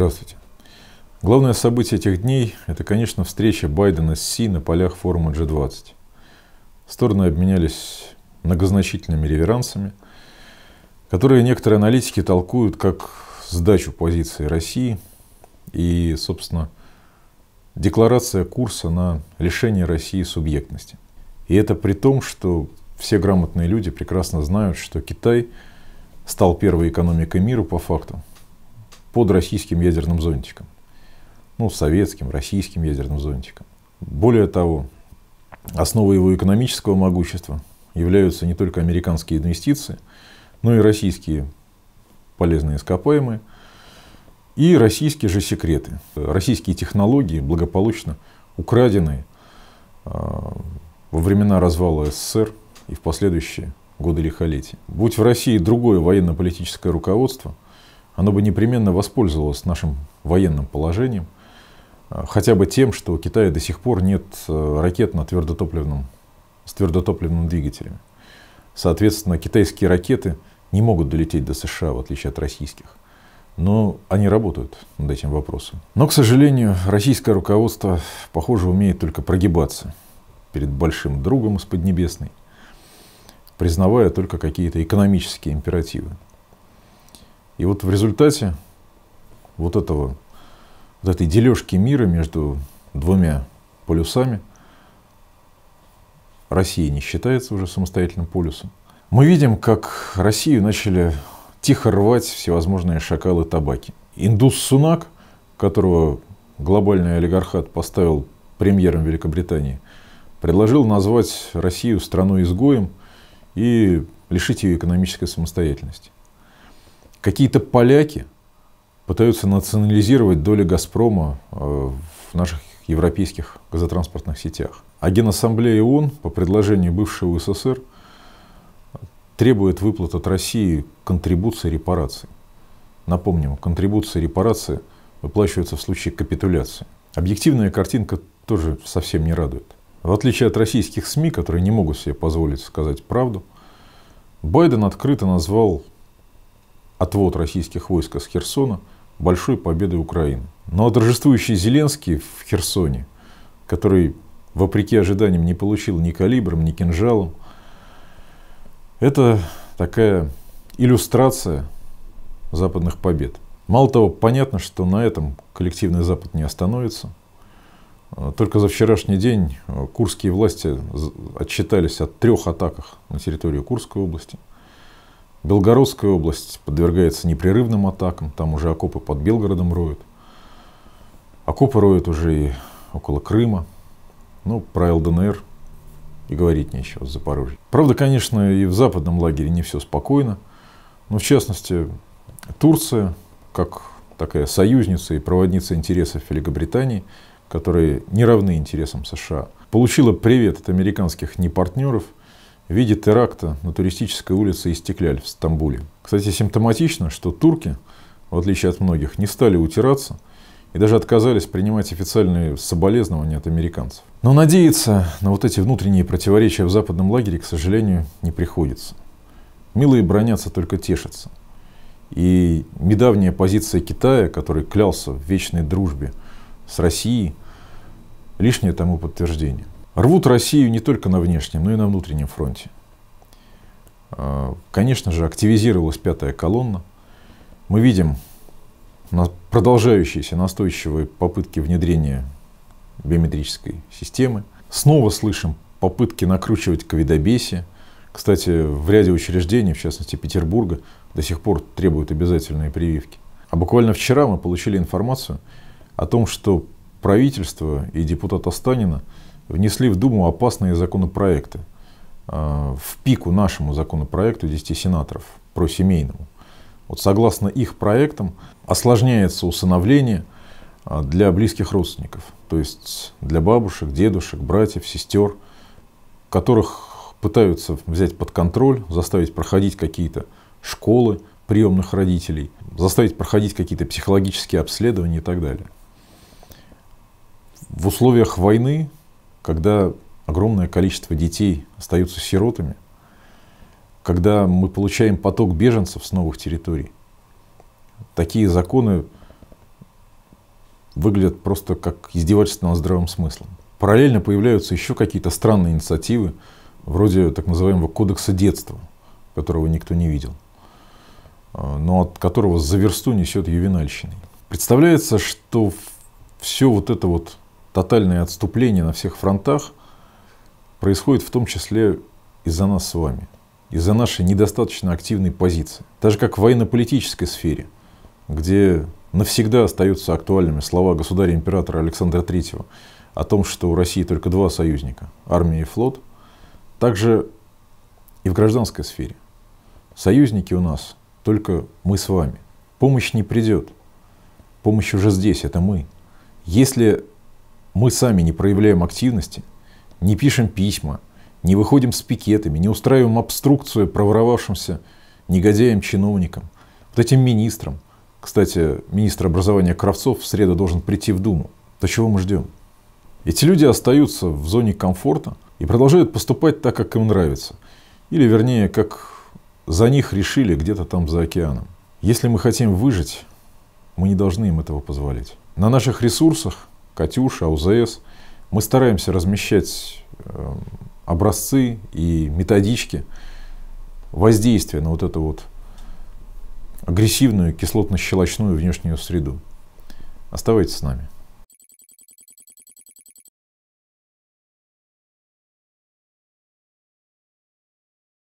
Здравствуйте. Главное событие этих дней – это, конечно, встреча Байдена с Си на полях форума G20. Стороны обменялись многозначительными реверансами, которые некоторые аналитики толкуют как сдачу позиции России и, собственно, декларация курса на лишение России субъектности. И это при том, что все грамотные люди прекрасно знают, что Китай стал первой экономикой мира по факту – под российским ядерным зонтиком. Ну, советским, российским ядерным зонтиком. Более того, основой его экономического могущества являются не только американские инвестиции, но и российские полезные ископаемые, и российские же секреты. Российские технологии благополучно украдены а, во времена развала СССР и в последующие годы лихолетия. Будь в России другое военно-политическое руководство – оно бы непременно воспользовалось нашим военным положением, э, хотя бы тем, что у Китая до сих пор нет э, ракет на твердотопливном, с твердотопливным двигателем. Соответственно, китайские ракеты не могут долететь до США, в отличие от российских. Но они работают над этим вопросом. Но, к сожалению, российское руководство, похоже, умеет только прогибаться перед большим другом из Поднебесной, признавая только какие-то экономические императивы. И вот в результате вот этого, вот этой дележки мира между двумя полюсами, Россия не считается уже самостоятельным полюсом, мы видим, как Россию начали тихо рвать всевозможные шакалы табаки. Индус Сунак, которого глобальный олигархат поставил премьером Великобритании, предложил назвать Россию страной-изгоем и лишить ее экономической самостоятельности. Какие-то поляки пытаются национализировать доли «Газпрома» э, в наших европейских газотранспортных сетях. А Генассамблея ООН по предложению бывшего СССР требует выплат от России контрибуции репараций. Напомним, контрибуции репарации выплачиваются в случае капитуляции. Объективная картинка тоже совсем не радует. В отличие от российских СМИ, которые не могут себе позволить сказать правду, Байден открыто назвал отвод российских войск из Херсона большой победой Украины. Но торжествующий Зеленский в Херсоне, который, вопреки ожиданиям, не получил ни калибром, ни кинжалом, это такая иллюстрация западных побед. Мало того, понятно, что на этом коллективный Запад не остановится. Только за вчерашний день курские власти отчитались о трех атаках на территорию Курской области – Белгородская область подвергается непрерывным атакам, там уже окопы под Белгородом роют. Окопы роют уже и около Крыма. Ну, про ЛДНР и говорить нечего с Запорожье. Правда, конечно, и в западном лагере не все спокойно. Но, в частности, Турция, как такая союзница и проводница интересов Великобритании, которые не равны интересам США, получила привет от американских непартнеров – в виде теракта на туристической улице Истекляль в Стамбуле. Кстати, симптоматично, что турки, в отличие от многих, не стали утираться и даже отказались принимать официальные соболезнования от американцев. Но надеяться на вот эти внутренние противоречия в западном лагере, к сожалению, не приходится. Милые бронятся, только тешатся. И недавняя позиция Китая, который клялся в вечной дружбе с Россией, лишнее тому подтверждение рвут Россию не только на внешнем, но и на внутреннем фронте. А, конечно же, активизировалась пятая колонна. Мы видим продолжающиеся настойчивые попытки внедрения биометрической системы. Снова слышим попытки накручивать ковидобесие. Кстати, в ряде учреждений, в частности Петербурга, до сих пор требуют обязательные прививки. А буквально вчера мы получили информацию о том, что правительство и депутат Останина внесли в Думу опасные законопроекты. Э, в пику нашему законопроекту 10 сенаторов про семейному. Вот согласно их проектам осложняется усыновление э, для близких родственников, то есть для бабушек, дедушек, братьев, сестер, которых пытаются взять под контроль, заставить проходить какие-то школы приемных родителей, заставить проходить какие-то психологические обследования и так далее. В условиях войны когда огромное количество детей остаются сиротами, когда мы получаем поток беженцев с новых территорий, такие законы выглядят просто как издевательство над здравым смыслом. Параллельно появляются еще какие-то странные инициативы, вроде так называемого кодекса детства, которого никто не видел, а, но от которого за версту несет ювенальщиной. Представляется, что все вот это вот тотальное отступление на всех фронтах происходит в том числе из-за нас с вами, из-за нашей недостаточно активной позиции. Даже как в военно-политической сфере, где навсегда остаются актуальными слова государя-императора Александра III о том, что у России только два союзника – армия и флот, также и в гражданской сфере. Союзники у нас только мы с вами. Помощь не придет. Помощь уже здесь, это мы. Если мы сами не проявляем активности, не пишем письма, не выходим с пикетами, не устраиваем обструкцию проворовавшимся негодяям-чиновникам, вот этим министрам. Кстати, министр образования Кравцов в среду должен прийти в Думу. То чего мы ждем? Эти люди остаются в зоне комфорта и продолжают поступать так, как им нравится. Или, вернее, как за них решили где-то там за океаном. Если мы хотим выжить, мы не должны им этого позволить. На наших ресурсах «Катюша», УЗС. Мы стараемся размещать эм, образцы и методички воздействия на вот эту вот агрессивную кислотно-щелочную внешнюю среду. Оставайтесь с нами.